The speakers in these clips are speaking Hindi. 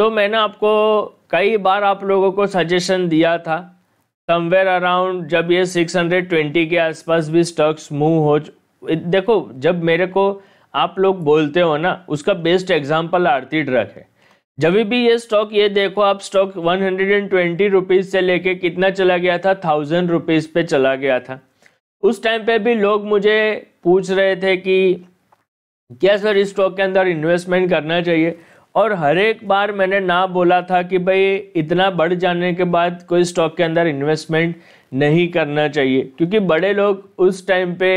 तो मैंने आपको कई बार आप लोगों को सजेशन दिया था समवेयर अराउंड जब ये 620 के आसपास भी स्टॉक्स मूव हो देखो जब मेरे को आप लोग बोलते हो ना उसका बेस्ट एग्जांपल आरती ड्रग है जब भी ये स्टॉक ये देखो आप स्टॉक 120 हंड्रेड से लेके कितना चला गया था थाउजेंड रुपीज़ पे चला गया था उस टाइम पे भी लोग मुझे पूछ रहे थे कि क्या सर इस स्टॉक के अंदर इन्वेस्टमेंट करना चाहिए और हर एक बार मैंने ना बोला था कि भाई इतना बढ़ जाने के बाद कोई स्टॉक के अंदर इन्वेस्टमेंट नहीं करना चाहिए क्योंकि बड़े लोग उस टाइम पे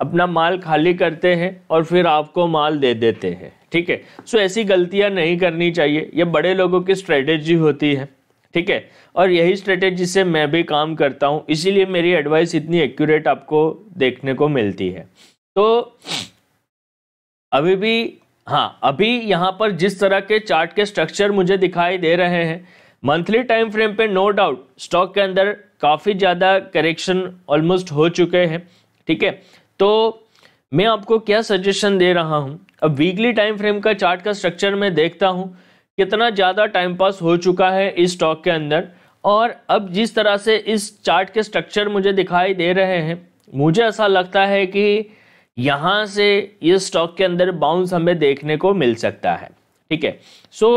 अपना माल खाली करते हैं और फिर आपको माल दे देते हैं ठीक है सो ऐसी गलतियां नहीं करनी चाहिए यह बड़े लोगों की स्ट्रेटेजी होती है ठीक है और यही स्ट्रेटेजी से मैं भी काम करता हूँ इसीलिए मेरी एडवाइस इतनी एक्यूरेट आपको देखने को मिलती है तो अभी भी हाँ अभी यहाँ पर जिस तरह के चार्ट के स्ट्रक्चर मुझे दिखाई दे रहे हैं मंथली टाइम फ्रेम पे नो डाउट स्टॉक के अंदर काफ़ी ज़्यादा करेक्शन ऑलमोस्ट हो चुके हैं ठीक है तो मैं आपको क्या सजेशन दे रहा हूँ अब वीकली टाइम फ्रेम का चार्ट का स्ट्रक्चर मैं देखता हूँ कितना ज़्यादा टाइम पास हो चुका है इस स्टॉक के अंदर और अब जिस तरह से इस चार्ट के स्ट्रक्चर मुझे दिखाई दे रहे हैं मुझे ऐसा लगता है कि यहां से ये स्टॉक के अंदर बाउंस हमें देखने को मिल सकता है ठीक है सो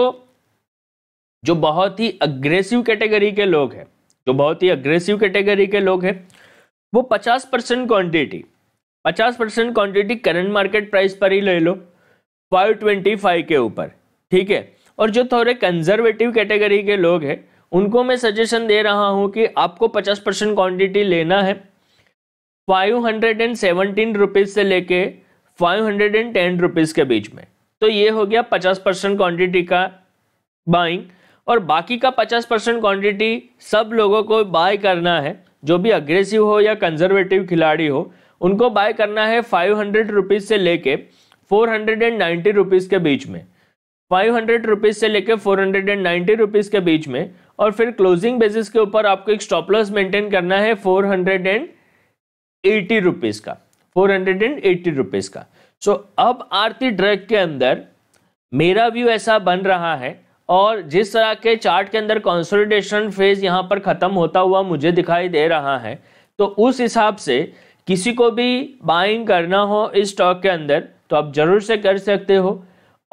जो बहुत ही अग्रेसिव कैटेगरी के लोग हैं जो बहुत ही अग्रेसिव कैटेगरी के लोग हैं वो 50 परसेंट क्वान्टिटी पचास percent quantity current market price पर ही ले लो 525 के ऊपर ठीक है और जो थोड़े कंजर्वेटिव कैटेगरी के लोग हैं उनको मैं सजेशन दे रहा हूं कि आपको 50 परसेंट क्वान्टिटी लेना है five hundred and seventeen rupees से लेके five hundred and ten rupees के बीच में तो ये हो गया पचास परसेंट क्वान्टिटी का बाइंग और बाकी का पचास परसेंट क्वान्टिटी सब लोगों को बाय करना है जो भी अग्रेसिव हो या कंजर्वेटिव खिलाड़ी हो उनको बाय करना है फाइव हंड्रेड रुपीज़ से लेके four hundred and ninety rupees के बीच में फाइव हंड्रेड रुपीज़ से लेके four hundred and ninety rupees के बीच में और फिर क्लोजिंग बेसिस के ऊपर आपको एक स्टॉपलॉस मेंटेन करना है four hundred and eighty rupees का four hundred and eighty rupees का सो so, अब आरती ड्रग के अंदर मेरा व्यू ऐसा बन रहा है और जिस तरह के चार्ट के अंदर कंसोलिडेशन फेज यहाँ पर ख़त्म होता हुआ मुझे दिखाई दे रहा है तो उस हिसाब से किसी को भी बाइंग करना हो इस स्टॉक के अंदर तो आप ज़रूर से कर सकते हो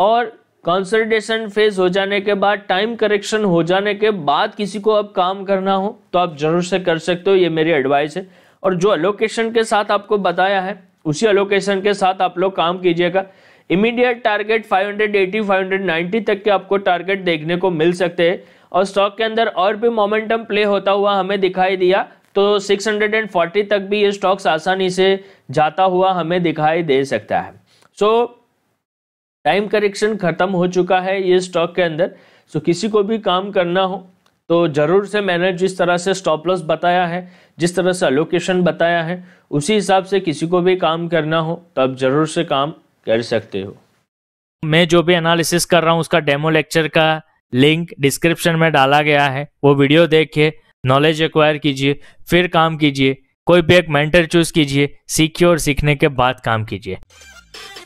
और कंसोलिडेशन फेज हो जाने के बाद टाइम करेक्शन हो जाने के बाद किसी को अब काम करना हो तो आप ज़रूर से कर सकते हो ये मेरी एडवाइस है और जो अलोकेशन के साथ आपको बताया है उसी अलोकेशन के साथ आप लोग काम कीजिएगा इमीडिएट टारगेट 580 590 तक के आपको टारगेट देखने को मिल सकते हैं और स्टॉक के अंदर और भी मोमेंटम प्ले होता हुआ हमें दिखाई दिया तो 640 तक भी ये स्टॉक्स आसानी से जाता हुआ हमें दिखाई दे सकता है सो टाइम करेक्शन ख़त्म हो चुका है ये स्टॉक के अंदर सो so, किसी को भी काम करना हो तो ज़रूर से मैंने जिस तरह से स्टॉप लॉस बताया है जिस तरह से अलोकेशन बताया है उसी हिसाब से किसी को भी काम करना हो तो आप ज़रूर से काम कर सकते हो मैं जो भी एनालिसिस कर रहा हूँ उसका डेमो लेक्चर का लिंक डिस्क्रिप्शन में डाला गया है वो वीडियो देखिए नॉलेज एक्वायर कीजिए फिर काम कीजिए कोई भी एक मेंटर चूज कीजिए सीखिए और सीखने के बाद काम कीजिए